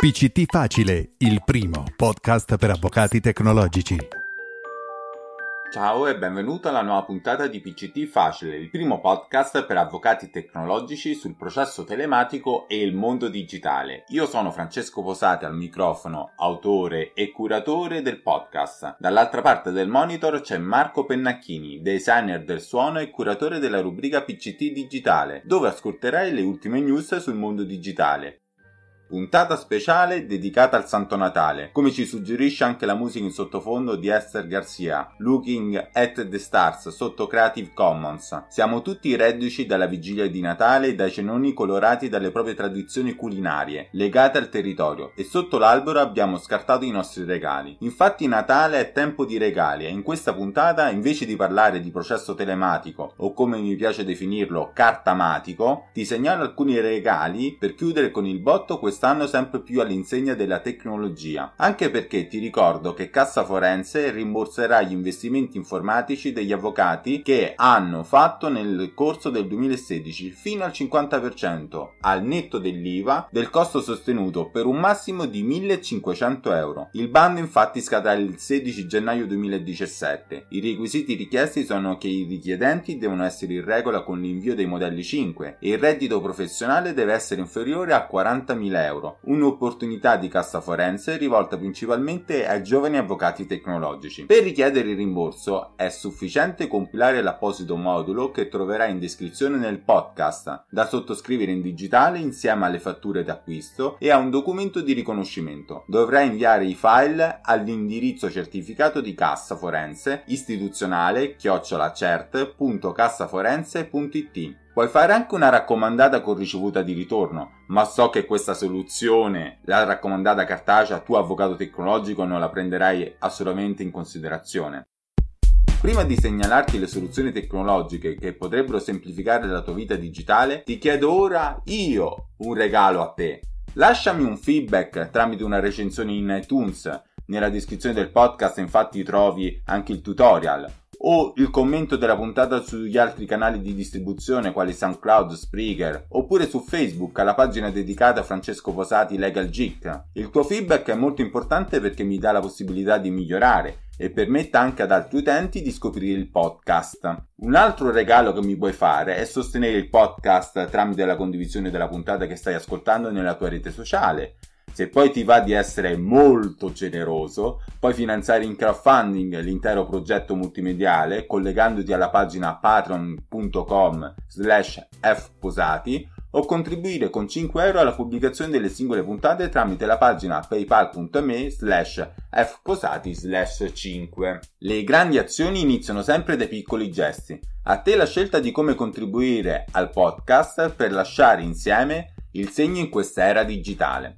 PCT Facile, il primo podcast per avvocati tecnologici. Ciao e benvenuto alla nuova puntata di PCT Facile, il primo podcast per avvocati tecnologici sul processo telematico e il mondo digitale. Io sono Francesco Posate al microfono, autore e curatore del podcast. Dall'altra parte del monitor c'è Marco Pennacchini, designer del suono e curatore della rubrica PCT Digitale, dove ascolterai le ultime news sul mondo digitale puntata speciale dedicata al Santo Natale, come ci suggerisce anche la musica in sottofondo di Esther Garcia, Looking at the Stars sotto Creative Commons. Siamo tutti reduci dalla vigilia di Natale e dai cenoni colorati dalle proprie tradizioni culinarie, legate al territorio, e sotto l'albero abbiamo scartato i nostri regali. Infatti Natale è tempo di regali e in questa puntata, invece di parlare di processo telematico o come mi piace definirlo, cartamatico, ti segnalo alcuni regali per chiudere con il botto questo stanno sempre più all'insegna della tecnologia, anche perché ti ricordo che Cassa Forense rimborserà gli investimenti informatici degli avvocati che hanno fatto nel corso del 2016 fino al 50%, al netto dell'IVA, del costo sostenuto per un massimo di 1500 euro. Il bando infatti scadrà il 16 gennaio 2017. I requisiti richiesti sono che i richiedenti devono essere in regola con l'invio dei modelli 5 e il reddito professionale deve essere inferiore a 40.000 euro euro, un'opportunità di cassa forense rivolta principalmente ai giovani avvocati tecnologici. Per richiedere il rimborso è sufficiente compilare l'apposito modulo che troverai in descrizione nel podcast, da sottoscrivere in digitale insieme alle fatture d'acquisto e a un documento di riconoscimento. Dovrai inviare i file all'indirizzo certificato di cassa forense istituzionale chiocciolacert.cassaforense.it Puoi fare anche una raccomandata con ricevuta di ritorno, ma so che questa soluzione, la raccomandata cartacea, tu avvocato tecnologico non la prenderai assolutamente in considerazione. Prima di segnalarti le soluzioni tecnologiche che potrebbero semplificare la tua vita digitale, ti chiedo ora io un regalo a te. Lasciami un feedback tramite una recensione in iTunes. Nella descrizione del podcast infatti trovi anche il tutorial o il commento della puntata sugli altri canali di distribuzione quali SoundCloud, Spreaker, oppure su Facebook alla pagina dedicata a Francesco Posati Legal Geek. Il tuo feedback è molto importante perché mi dà la possibilità di migliorare e permetta anche ad altri utenti di scoprire il podcast. Un altro regalo che mi puoi fare è sostenere il podcast tramite la condivisione della puntata che stai ascoltando nella tua rete sociale se poi ti va di essere molto generoso, puoi finanziare in crowdfunding l'intero progetto multimediale collegandoti alla pagina patreon.com slash fposati o contribuire con 5 euro alla pubblicazione delle singole puntate tramite la pagina paypal.me slash fposati slash 5. Le grandi azioni iniziano sempre dai piccoli gesti. A te la scelta di come contribuire al podcast per lasciare insieme il segno in questa era digitale.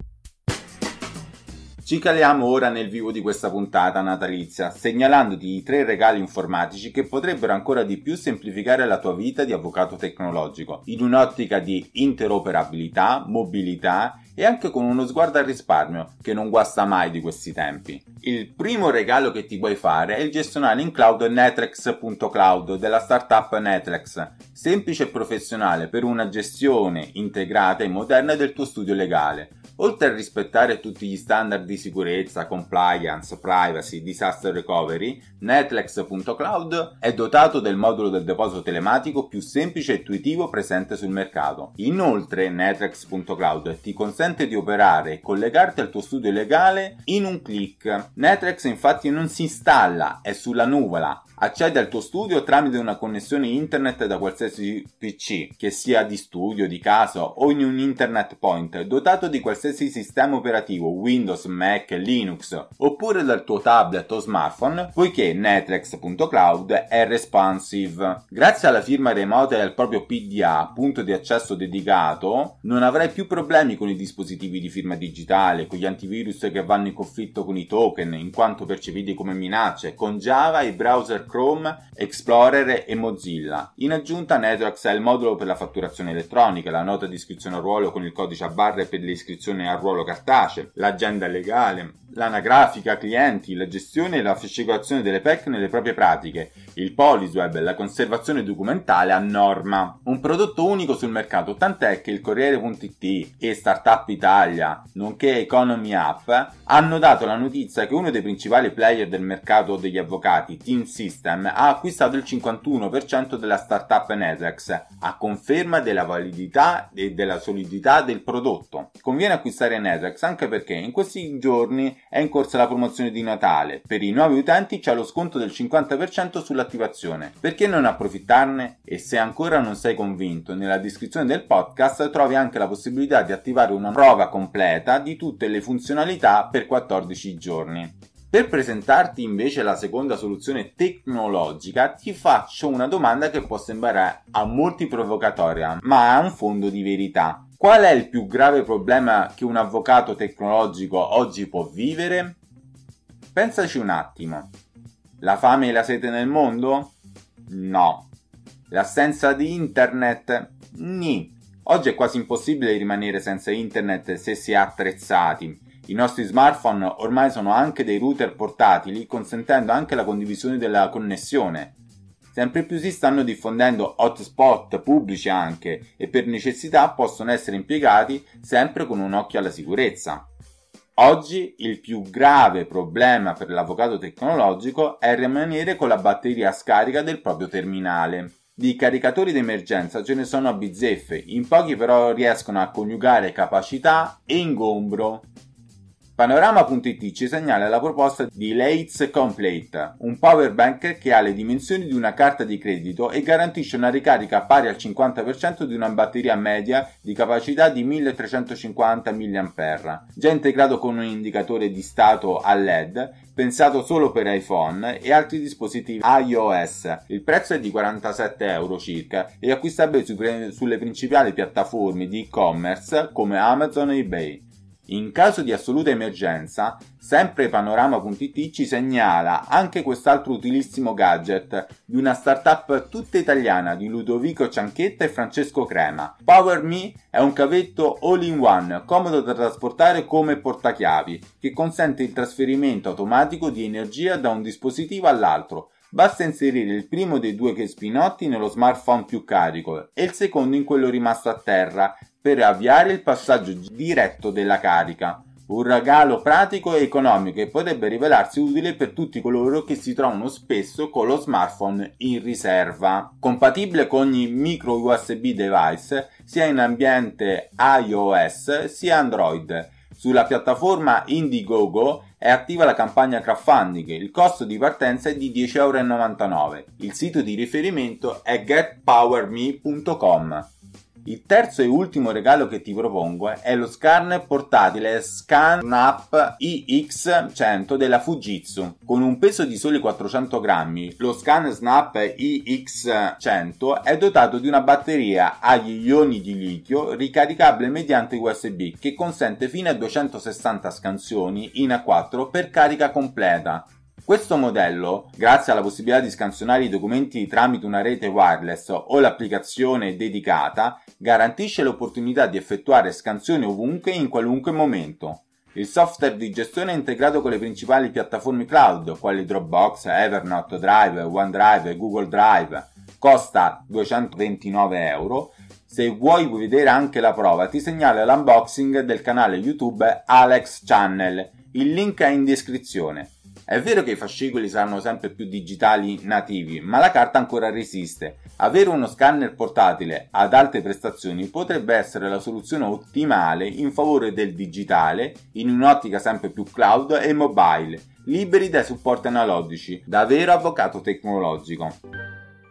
Ci caliamo ora nel vivo di questa puntata natalizia, segnalandoti i tre regali informatici che potrebbero ancora di più semplificare la tua vita di avvocato tecnologico, in un'ottica di interoperabilità, mobilità e anche con uno sguardo al risparmio, che non guasta mai di questi tempi. Il primo regalo che ti puoi fare è il gestionale in cloud netrex.cloud della startup Netrex, semplice e professionale per una gestione integrata e moderna del tuo studio legale Oltre a rispettare tutti gli standard di sicurezza, compliance, privacy, disaster recovery, Netlex.cloud è dotato del modulo del deposito telematico più semplice e intuitivo presente sul mercato. Inoltre, Netrex.cloud ti consente di operare e collegarti al tuo studio legale in un clic. Netrex infatti non si installa, è sulla nuvola, Accedi al tuo studio tramite una connessione internet da qualsiasi PC, che sia di studio, di casa o in un internet point, dotato di qualsiasi sistema operativo Windows, Mac, Linux, oppure dal tuo tablet o smartphone, poiché Netrex.cloud è responsive. Grazie alla firma remota e al proprio PDA, punto di accesso dedicato, non avrai più problemi con i dispositivi di firma digitale, con gli antivirus che vanno in conflitto con i token, in quanto percepiti come minacce, con Java e browser Chrome, Explorer e Mozilla. In aggiunta Netox ha il modulo per la fatturazione elettronica, la nota di iscrizione al ruolo con il codice a barre per l'iscrizione al ruolo cartaceo, l'agenda legale, l'anagrafica clienti, la gestione e la fascicolazione delle PEC nelle proprie pratiche il Polisweb e la conservazione documentale a norma, un prodotto unico sul mercato, tant'è che il Corriere.it e Startup Italia, nonché Economy App, hanno dato la notizia che uno dei principali player del mercato degli avvocati, Team System, ha acquistato il 51% della startup Netex, a conferma della validità e della solidità del prodotto. Conviene acquistare Netex anche perché in questi giorni è in corsa la promozione di Natale. Per i nuovi utenti c'è lo sconto del 50% sulla attivazione. Perché non approfittarne? E se ancora non sei convinto, nella descrizione del podcast trovi anche la possibilità di attivare una prova completa di tutte le funzionalità per 14 giorni. Per presentarti invece la seconda soluzione tecnologica ti faccio una domanda che può sembrare a molti provocatoria, ma ha un fondo di verità. Qual è il più grave problema che un avvocato tecnologico oggi può vivere? Pensaci un attimo. La fame e la sete nel mondo? No. L'assenza di internet? Ni. Oggi è quasi impossibile rimanere senza internet se si è attrezzati. I nostri smartphone ormai sono anche dei router portatili, consentendo anche la condivisione della connessione. Sempre più si stanno diffondendo hotspot pubblici anche e per necessità possono essere impiegati sempre con un occhio alla sicurezza. Oggi il più grave problema per l'avvocato tecnologico è rimanere con la batteria scarica del proprio terminale. Di caricatori d'emergenza ce ne sono a bizzeffe, in pochi però riescono a coniugare capacità e ingombro. Panorama.it ci segnala la proposta di Leitz Complete, un power bank che ha le dimensioni di una carta di credito e garantisce una ricarica pari al 50% di una batteria media di capacità di 1350 mAh, già integrato con un indicatore di stato a LED, pensato solo per iPhone e altri dispositivi iOS. Il prezzo è di 47 euro circa e acquistabile sulle principali piattaforme di e-commerce come Amazon e eBay. In caso di assoluta emergenza, sempre panorama.it ci segnala anche quest'altro utilissimo gadget di una startup tutta italiana di Ludovico Cianchetta e Francesco Crema. PowerMe è un cavetto all-in-one, comodo da trasportare come portachiavi, che consente il trasferimento automatico di energia da un dispositivo all'altro Basta inserire il primo dei due spinotti nello smartphone più carico e il secondo in quello rimasto a terra per avviare il passaggio diretto della carica. Un regalo pratico e economico che potrebbe rivelarsi utile per tutti coloro che si trovano spesso con lo smartphone in riserva. Compatibile con ogni micro USB device, sia in ambiente iOS sia Android. Sulla piattaforma Indiegogo è attiva la campagna crowdfunding, il costo di partenza è di 10,99€. Il sito di riferimento è getpowerme.com. Il terzo e ultimo regalo che ti propongo è lo scanner portatile ScanUp iX100 della Fujitsu. Con un peso di soli 400 grammi, lo scanner Snap iX100 è dotato di una batteria agli ioni di litio ricaricabile mediante USB che consente fino a 260 scansioni in A4 per carica completa questo modello, grazie alla possibilità di scansionare i documenti tramite una rete wireless o l'applicazione dedicata, garantisce l'opportunità di effettuare scansioni ovunque e in qualunque momento. Il software di gestione è integrato con le principali piattaforme cloud, quali Dropbox, Evernote, Drive, OneDrive, e Google Drive. Costa 229 euro. Se vuoi vedere anche la prova, ti segnalo l'unboxing del canale YouTube Alex Channel. Il link è in descrizione. È vero che i fascicoli saranno sempre più digitali nativi, ma la carta ancora resiste. Avere uno scanner portatile ad alte prestazioni potrebbe essere la soluzione ottimale in favore del digitale, in un'ottica sempre più cloud e mobile, liberi dai supporti analogici, davvero avvocato tecnologico.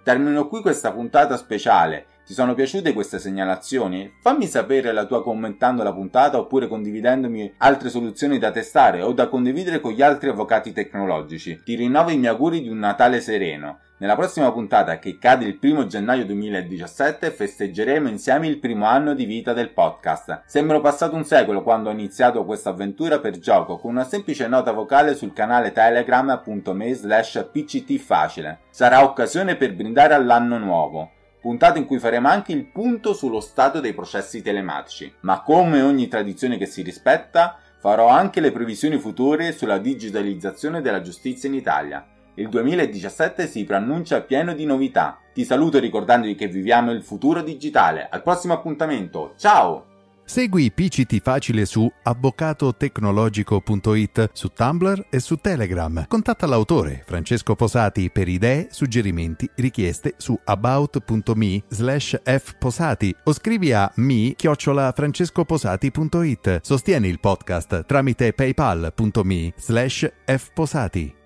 Termino qui questa puntata speciale ti sono piaciute queste segnalazioni? Fammi sapere la tua commentando la puntata oppure condividendomi altre soluzioni da testare o da condividere con gli altri avvocati tecnologici. Ti rinnovo i miei auguri di un Natale sereno. Nella prossima puntata, che cade il 1 gennaio 2017, festeggeremo insieme il primo anno di vita del podcast. Sembro passato un secolo quando ho iniziato questa avventura per gioco con una semplice nota vocale sul canale telegram.me slash pctfacile. Sarà occasione per brindare all'anno nuovo puntata in cui faremo anche il punto sullo stato dei processi telematici. Ma come ogni tradizione che si rispetta, farò anche le previsioni future sulla digitalizzazione della giustizia in Italia. Il 2017 si preannuncia pieno di novità. Ti saluto ricordandovi che viviamo il futuro digitale. Al prossimo appuntamento, ciao! Segui PCT Facile su avvocatotecnologico.it, su Tumblr e su Telegram. Contatta l'autore Francesco Posati per idee, suggerimenti, richieste su about.me slash fposati o scrivi a mi francescoposati.it. Sostieni il podcast tramite paypal.me slash fposati.